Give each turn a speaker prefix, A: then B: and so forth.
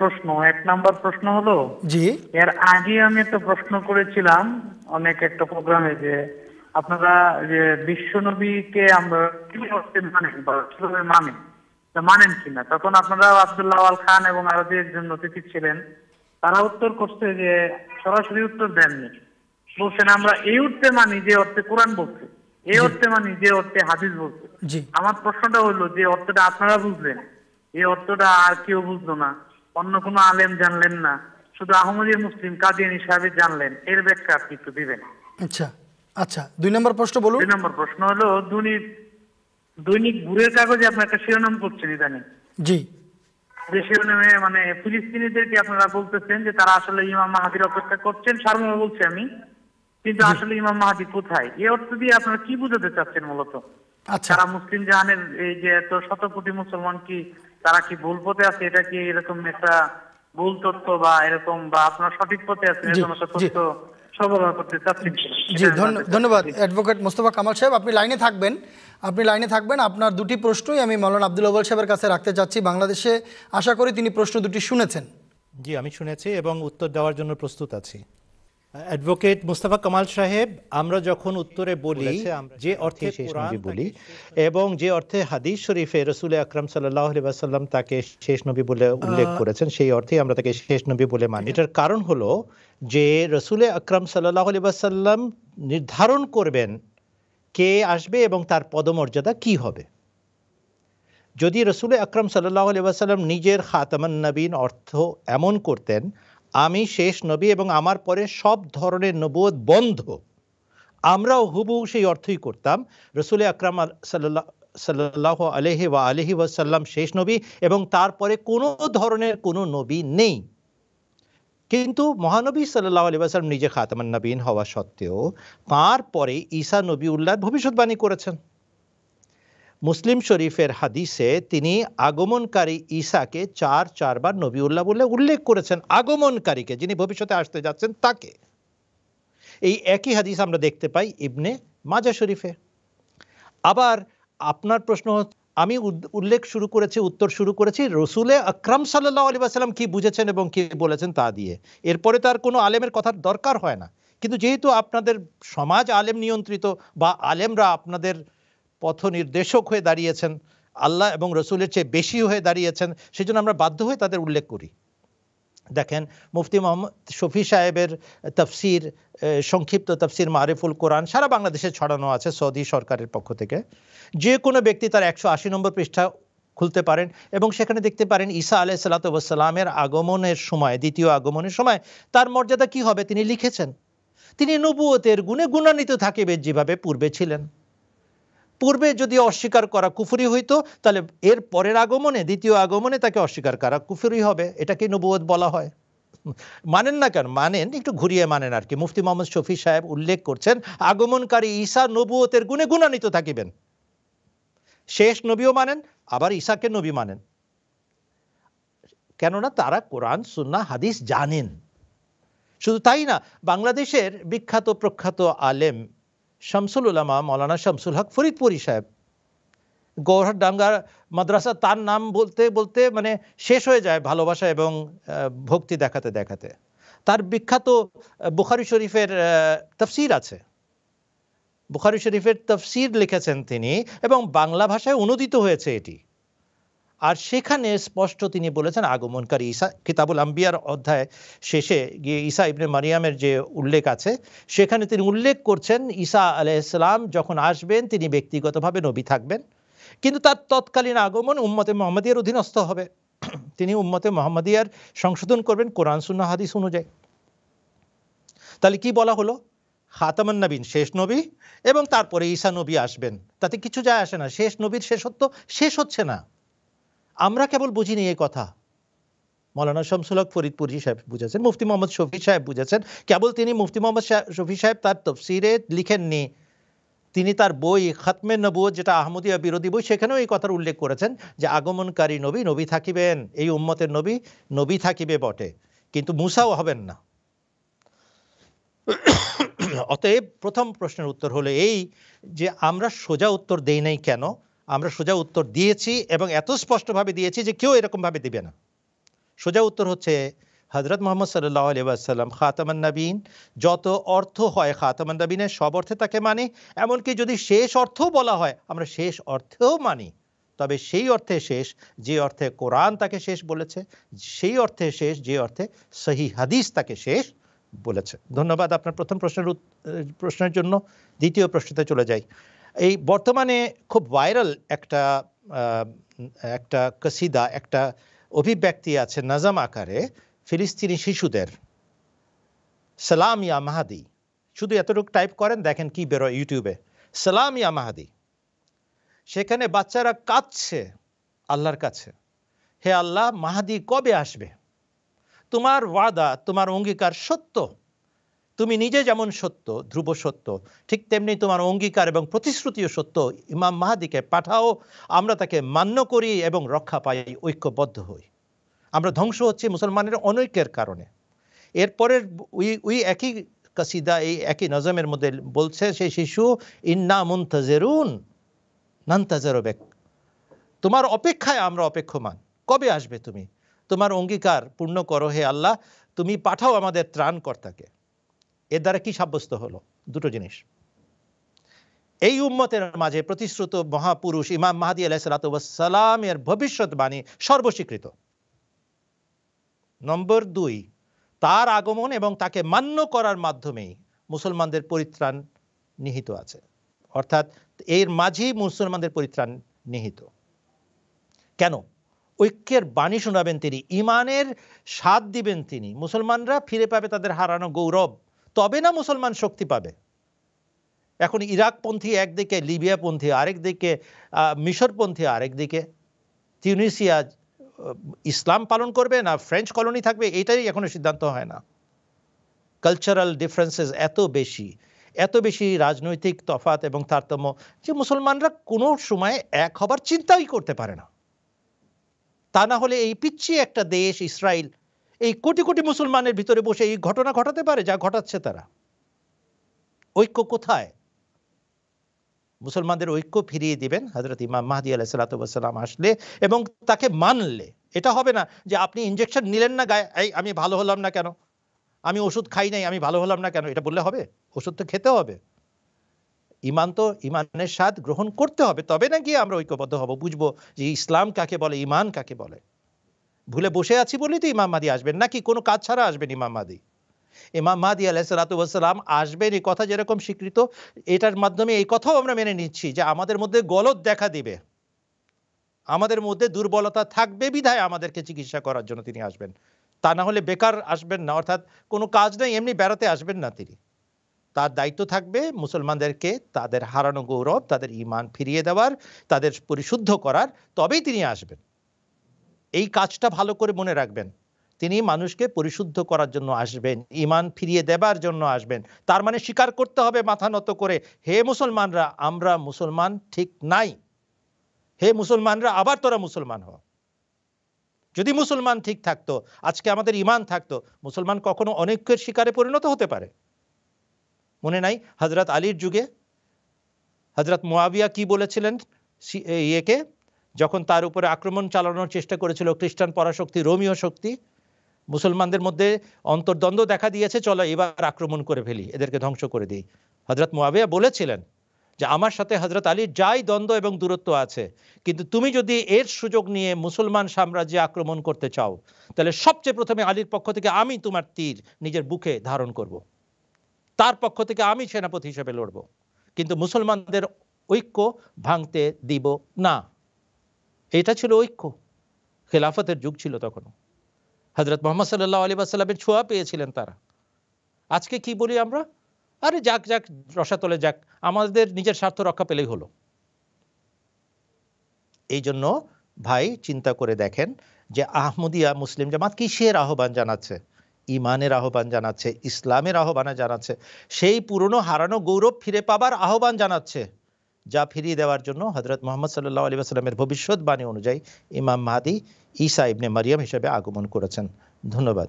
A: প্রশ্ন এক নাম্বার প্রশ্ন হলো জি এর আগে আমি একটা প্রশ্ন করেছিলাম অনেক একটা প্রোগ্রামে যে আপনারা যে বিশ্ব নবীকে আমরা কিভাবে মানেন বা কিভাবে মানেন মানেন কিনা তখন আপনারা আবদুল্লাহ আল খান এবং আরো যে একজন অতিথি ছিলেন তারা উত্তর করছে যে সরাসরি উত্তর দেননি বলছেন আমরা এই অর্থে মানি যে অর্থে কোরআন বলছে এই অর্থে মানি যে অর্থে হাদিস বলছে আমার প্রশ্নটা হলো যে অর্থটা আপনারা বুঝলেন এই অর্থটা আর কেউ বুঝলো না অন্য কোন আলেম জানলেন না শুধু আহমদীয় মুসলিম কাদিয়ানি সাহেব জানলেন এর ব্যাখ্যা আপনি একটু দিবেন আচ্ছা আচ্ছা দুই নম্বর প্রশ্ন বলুন দুই নম্বর প্রশ্ন হলো দৈনিক দৈনিক ভুরের কাগজে আপনার একটা শিরোনাম করছেন ইদানিং জি যে শিরোনামে মানে ফিলিস্তিনিদেরকে আপনারা বলতেছেন যে তারা আসলে ইমাম মাহাদির অপেক্ষা করছেন সারমর্ম বলছি আমি কিন্তু আসলে ইমাম মাহাদি কোথায় এ অর্থ দিয়ে আপনারা কি বুঝাতে চাচ্ছেন মূলত আচ্ছা মুসলিম জাহানের এই যে এত শত কোটি মুসলমান কি তারা কি ভুল পথে আছে এটা কি এরকম একটা ভুল তথ্য বা এরকম বা আপনার সঠিক পথে আছে এরকম একটা তথ্য জি ধন্যবাদ অ্যাডভোকেট মোস্তফা কামাল সাহেব আপনি লাইনে থাকবেন আপনি লাইনে থাকবেন আপনার দুটি প্রশ্নই আমি মলন আব্দুল আবুল সাহেবের কাছে রাখতে চাচ্ছি বাংলাদেশে আশা করি তিনি প্রশ্ন দুটি
B: শুনেছেন জি আমি শুনেছি এবং উত্তর দেওয়ার জন্য প্রস্তুত আছি অ্যাডভোকেট মুস্তাফা কামাল সাহেব আমরা যখন উত্তরে বলি যে অর্থে বলি এবং যে অর্থে হাদিস শরীফে রসুল আকরাম সাল্লাম তাকে শেষ নবী বলে উল্লেখ করেছেন সেই অর্থে আমরা তাকে শেষ নবী বলে মানি এটার কারণ হলো যে রসুল আকরাম সাল্লাহ আলিবাসাল্লাম নির্ধারণ করবেন কে আসবে এবং তার পদমর্যাদা কি হবে যদি রসুল আকরাম সাল্লাহ আলিবাসাল্লাম নিজের খাতামান নবীন অর্থ এমন করতেন আমি শেষ নবী এবং আমার পরে সব ধরনের নবুয় বন্ধ আমরাও হুবহু সেই অর্থই করতাম রসুল আকরাম সাল্লাহ সাল্লাহ আলহি ওয়া আলহি ওয়াসাল্লাম শেষ নবী এবং তারপরে কোনো ধরনের কোনো নবী নেই কিন্তু মহানবী সাল্লাহ আলী আসালাম নিজে খাতামান নবীন হওয়া সত্ত্বেও তাঁর পরে ঈসা নবী উল্লাহর ভবিষ্যৎবাণী করেছেন মুসলিম শরীফের হাদিসে তিনি আগমনকারী ঈশাকে চার চারবার নবীউল্লাহ বলে উল্লেখ করেছেন আগমনকারীকে যিনি ভবিষ্যতে আসতে যাচ্ছেন তাকে এই একই হাদিস আমরা দেখতে পাই ইবনে মাজা শরীফে আবার আপনার প্রশ্ন আমি উল্লেখ শুরু করেছি উত্তর শুরু করেছি রসুলে আকরাম সাল্লাহ আলী আসালাম কী বুঝেছেন এবং কী বলেছেন তা দিয়ে এরপরে তার কোনো আলেমের কথার দরকার হয় না কিন্তু যেহেতু আপনাদের সমাজ আলেম নিয়ন্ত্রিত বা আলেমরা আপনাদের পথ নির্দেশক হয়ে দাঁড়িয়েছেন আল্লাহ এবং রসুলের চেয়ে বেশি হয়ে দাঁড়িয়েছেন সেই জন্য আমরা বাধ্য হয়ে তাদের উল্লেখ করি দেখেন মুফতি মোহাম্মদ শফি সাহেবের তফসির সংক্ষিপ্ত তফসির মারিফুল কোরআন সারা বাংলাদেশে ছড়ানো আছে সৌদি সরকারের পক্ষ থেকে যে কোনো ব্যক্তি তার একশো আশি নম্বর পৃষ্ঠা খুলতে পারেন এবং সেখানে দেখতে পারেন ঈসা আলহ সালাতামের আগমনের সময় দ্বিতীয় আগমনের সময় তার মর্যাদা কি হবে তিনি লিখেছেন তিনি নবুয়তের গুণে গুণান্বিত থাকিবে যেভাবে পূর্বে ছিলেন পূর্বে যদি অস্বীকার করা কুফুরি হইতো তাহলে এর পরের আগমনে দ্বিতীয় আগমনে তাকে অস্বীকার করা কুফুরি হবে এটাকে নবুয়ত বলা হয় মানেন না কেন মানেন একটু ঘুরিয়ে মানেন আর কি মুফতি মোহাম্মদ শফি সাহেব উল্লেখ করছেন আগমনকারী ঈশা নবুয়তের গুণে গুণান্বিত থাকিবেন শেষ নবীও মানেন আবার ঈশাকে নবী মানেন কেননা তারা কোরআন সুন্না হাদিস জানেন শুধু তাই না বাংলাদেশের বিখ্যাত প্রখ্যাত আলেম শামসুল উলামা মৌলানা শামসুল হক ফরিদপুরি সাহেব গৌরহাট ডাঙ্গার মাদ্রাসা তার নাম বলতে বলতে মানে শেষ হয়ে যায় ভালোবাসা এবং ভক্তি দেখাতে দেখাতে তার বিখ্যাত বুখারি শরীফের তফসির আছে বুখারি শরীফের তফসির লিখেছেন তিনি এবং বাংলা ভাষায় অনুদিত হয়েছে এটি আর সেখানে স্পষ্ট তিনি বলেছেন আগমনকারী ঈসা কিতাবুল আম্বিয়ার অধ্যায় শেষে গিয়ে ঈসা ইবনে মারিয়ামের যে উল্লেখ আছে সেখানে তিনি উল্লেখ করছেন ঈসা ইসলাম যখন আসবেন তিনি ব্যক্তিগতভাবে নবী থাকবেন কিন্তু তার তৎকালীন আগমন উম্মতে মোহাম্মদিয়ার অধীনস্থ হবে তিনি উম্মতে মোহাম্মদিয়ার সংশোধন করবেন কোরআন সুন্না হাদিস অনুযায়ী তাহলে কি বলা হলো হাতামান নবীন শেষ নবী এবং তারপরে ঈসা নবী আসবেন তাতে কিছু যায় আসে না শেষ নবীর শেষত্ব শেষ হচ্ছে না আমরা কেবল বুঝিনি এই কথা মৌলানা শামসুলক ফরিদপুরজি সাহেব বুঝেছেন মুফতি মোহাম্মদ শফি সাহেব বুঝেছেন কেবল তিনি মুফতি মোহাম্মদ শফি সাহেব তার তফসিরে লিখেননি তিনি তার বই খাতমে নবু যেটা আহমদিয়া বিরোধী বই সেখানেও এই কথার উল্লেখ করেছেন যে আগমনকারী নবী নবী থাকিবেন এই উম্মতের নবী নবী থাকিবে বটে কিন্তু মুসাও হবেন না অতএব প্রথম প্রশ্নের উত্তর হলো এই যে আমরা সোজা উত্তর দেই নাই কেন আমরা সোজা উত্তর দিয়েছি এবং এত স্পষ্টভাবে দিয়েছি যে কেউ এরকমভাবে দেবে না সোজা উত্তর হচ্ছে হজরত মোহাম্মদ সাল্লাহ খাতামান নাবিন যত অর্থ হয় খাতামান নাবিনের সব অর্থে তাকে মানি এমনকি যদি শেষ অর্থও বলা হয় আমরা শেষ অর্থেও মানি তবে সেই অর্থে শেষ যে অর্থে কোরআন তাকে শেষ বলেছে সেই অর্থে শেষ যে অর্থে সহি হাদিস তাকে শেষ বলেছে ধন্যবাদ আপনার প্রথম প্রশ্নের প্রশ্নের জন্য দ্বিতীয় প্রশ্নতে চলে যাই এই বর্তমানে খুব ভাইরাল একটা একটা কসিদা একটা অভিব্যক্তি আছে নাজাম আকারে ফিলিস্তিনি শিশুদের সালাম ইয়া মাহাদি শুধু এতটুকু টাইপ করেন দেখেন কি বেরোয় ইউটিউবে সালাম ইয়া মাহাদি সেখানে বাচ্চারা কাঁদছে আল্লাহর কাছে হে আল্লাহ মাহাদি কবে আসবে তোমার ওয়াদা তোমার অঙ্গীকার সত্য তুমি নিজে যেমন সত্য ধ্রুব সত্য ঠিক তেমনি তোমার অঙ্গীকার এবং প্রতিশ্রুতিও সত্য ইমাম মাহাদিকে পাঠাও আমরা তাকে মান্য করি এবং রক্ষা পাই ঐক্যবদ্ধ হই আমরা ধ্বংস হচ্ছি মুসলমানের অনৈক্যের কারণে এরপরের ওই ওই একই কাসিদা এই একই নজমের মধ্যে বলছে সেই শিশু ইন্না মুন্তাজেরুন নান্তাজারবেক তোমার অপেক্ষায় আমরা অপেক্ষমান কবে আসবে তুমি তোমার অঙ্গীকার পূর্ণ করো হে আল্লাহ তুমি পাঠাও আমাদের ত্রাণকর্তাকে এর দ্বারা কি সাব্যস্ত হলো দুটো জিনিস এই উম্মতের মাঝে প্রতিশ্রুত মহাপুরুষ ইমাম মাহাদি আলাহিসালামের ভবিষ্যৎবাণী সর্বস্বীকৃত নম্বর দুই তার আগমন এবং তাকে মান্য করার মাধ্যমেই মুসলমানদের পরিত্রাণ নিহিত আছে অর্থাৎ এর মাঝেই মুসলমানদের পরিত্রাণ নিহিত কেন ঐক্যের বাণী শোনাবেন তিনি ইমানের স্বাদ দিবেন তিনি মুসলমানরা ফিরে পাবে তাদের হারানো গৌরব তবে না মুসলমান শক্তি পাবে এখন ইরাকপন্থী একদিকে লিবিয়াপন্থী আরেকদিকে মিশরপন্থী আরেকদিকে তিউনিসিয়া ইসলাম পালন করবে না ফ্রেঞ্চ কলোনি থাকবে এটাই এখনও সিদ্ধান্ত হয় না কালচারাল ডিফারেন্সেস এত বেশি এত বেশি রাজনৈতিক তফাত এবং তারতম্য যে মুসলমানরা কোনো সময় এক হবার চিন্তাই করতে পারে না তা না হলে এই পিচ্ছি একটা দেশ ইসরায়েল এই কোটি কোটি মুসলমানের ভিতরে বসে এই ঘটনা ঘটাতে পারে যা ঘটাচ্ছে তারা ঐক্য কোথায় মুসলমানদের ঐক্য ফিরিয়ে দিবেন হজরত ইমাম মাহাদি আলাহ সালাতাম আসলে এবং তাকে মানলে এটা হবে না যে আপনি ইঞ্জেকশন নিলেন না গায়ে এই আমি ভালো হলাম না কেন আমি ওষুধ খাই নাই আমি ভালো হলাম না কেন এটা বললে হবে ওষুধ তো খেতে হবে ইমান তো ইমানের স্বাদ গ্রহণ করতে হবে তবে নাকি আমরা ঐক্যবদ্ধ হব বুঝবো যে ইসলাম কাকে বলে ইমান কাকে বলে ভুলে বসে আছি বলেই তো ইমাম মাদি আসবেন নাকি কোনো কাজ ছাড়া আসবেন ইমাম মাদি ইমাম মাদি আলাহিসাল্লাম আসবেন এই কথা যেরকম স্বীকৃত এটার মাধ্যমে এই কথাও আমরা মেনে নিচ্ছি যে আমাদের মধ্যে গলত দেখা দিবে আমাদের মধ্যে দুর্বলতা থাকবে বিধায় আমাদেরকে চিকিৎসা করার জন্য তিনি আসবেন তা না হলে বেকার আসবেন না অর্থাৎ কোনো কাজ নেই এমনি বেড়াতে আসবেন না তিনি তার দায়িত্ব থাকবে মুসলমানদেরকে তাদের হারানো গৌরব তাদের ইমান ফিরিয়ে দেওয়ার তাদের পরিশুদ্ধ করার তবেই তিনি আসবেন এই কাজটা ভালো করে মনে রাখবেন তিনি মানুষকে পরিশুদ্ধ করার জন্য আসবেন ইমান ফিরিয়ে দেবার জন্য আসবেন তার মানে স্বীকার করতে হবে মাথা নত করে হে মুসলমানরা আমরা মুসলমান ঠিক নাই হে মুসলমানরা আবার তোরা মুসলমান হ যদি মুসলমান ঠিক থাকতো আজকে আমাদের ইমান থাকতো মুসলমান কখনো অনেকের শিকারে পরিণত হতে পারে মনে নাই হজরত আলীর যুগে হজরত মোয়াবিয়া কি বলেছিলেন ইয়েকে যখন তার উপরে আক্রমণ চালানোর চেষ্টা করেছিল খ্রিস্টান পরাশক্তি রোমীয় শক্তি মুসলমানদের মধ্যে অন্তর্দ্বন্দ্ব দেখা দিয়েছে চলো এবার আক্রমণ করে ফেলি এদেরকে ধ্বংস করে দিই হজরত মোয়াবিয়া বলেছিলেন যে আমার সাথে হজরত আলী যাই দ্বন্দ্ব এবং দূরত্ব আছে কিন্তু তুমি যদি এর সুযোগ নিয়ে মুসলমান সাম্রাজ্যে আক্রমণ করতে চাও তাহলে সবচেয়ে প্রথমে আলীর পক্ষ থেকে আমি তোমার তীর নিজের বুকে ধারণ করব। তার পক্ষ থেকে আমি সেনাপতি হিসেবে লড়ব কিন্তু মুসলমানদের ঐক্য ভাঙতে দিব না এটা ছিল ঐক্য খেলাফতের যুগ ছিল তখনও হজরত মোহাম্মদ সাল্লাহ আলী আসাল্লামের ছোঁয়া পেয়েছিলেন তারা আজকে কি বলি আমরা আরে যাক যাক রসাতলে যাক আমাদের নিজের স্বার্থ রক্ষা পেলেই হলো এই জন্য ভাই চিন্তা করে দেখেন যে আহমদিয়া মুসলিম জামাত কিসের আহ্বান জানাচ্ছে ইমানের আহ্বান জানাচ্ছে ইসলামের আহ্বান জানাচ্ছে সেই পুরনো হারানো গৌরব ফিরে পাবার আহ্বান জানাচ্ছে যা ফিরিয়ে দেওয়ার জন্য হজরত মোহাম্মদ সাল্লাহ আলী আসলামের ভবিষ্যৎবাণী অনুযায়ী ইমাম মাহাদি ইসা ইবনে মারিয়াম হিসেবে আগমন করেছেন ধন্যবাদ